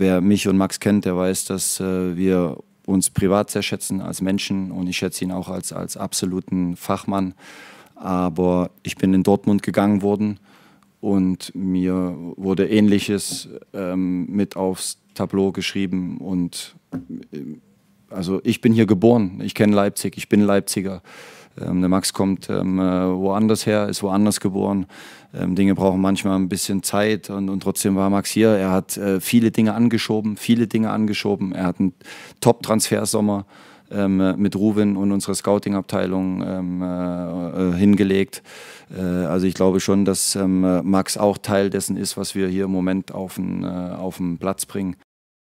wer mich und Max kennt, der weiß, dass äh, wir uns privat sehr schätzen als Menschen und ich schätze ihn auch als, als absoluten Fachmann. Aber ich bin in Dortmund gegangen worden und mir wurde Ähnliches ähm, mit aufs Tableau geschrieben und äh, also ich bin hier geboren, ich kenne Leipzig, ich bin Leipziger. Ähm, der Max kommt ähm, äh, woanders her, ist woanders geboren. Ähm, Dinge brauchen manchmal ein bisschen Zeit und, und trotzdem war Max hier. Er hat äh, viele Dinge angeschoben, viele Dinge angeschoben. Er hat einen Top-Transfersommer ähm, äh, mit Ruven und unserer Scouting-Abteilung ähm, äh, äh, hingelegt. Äh, also ich glaube schon, dass ähm, Max auch Teil dessen ist, was wir hier im Moment auf den, äh, auf den Platz bringen.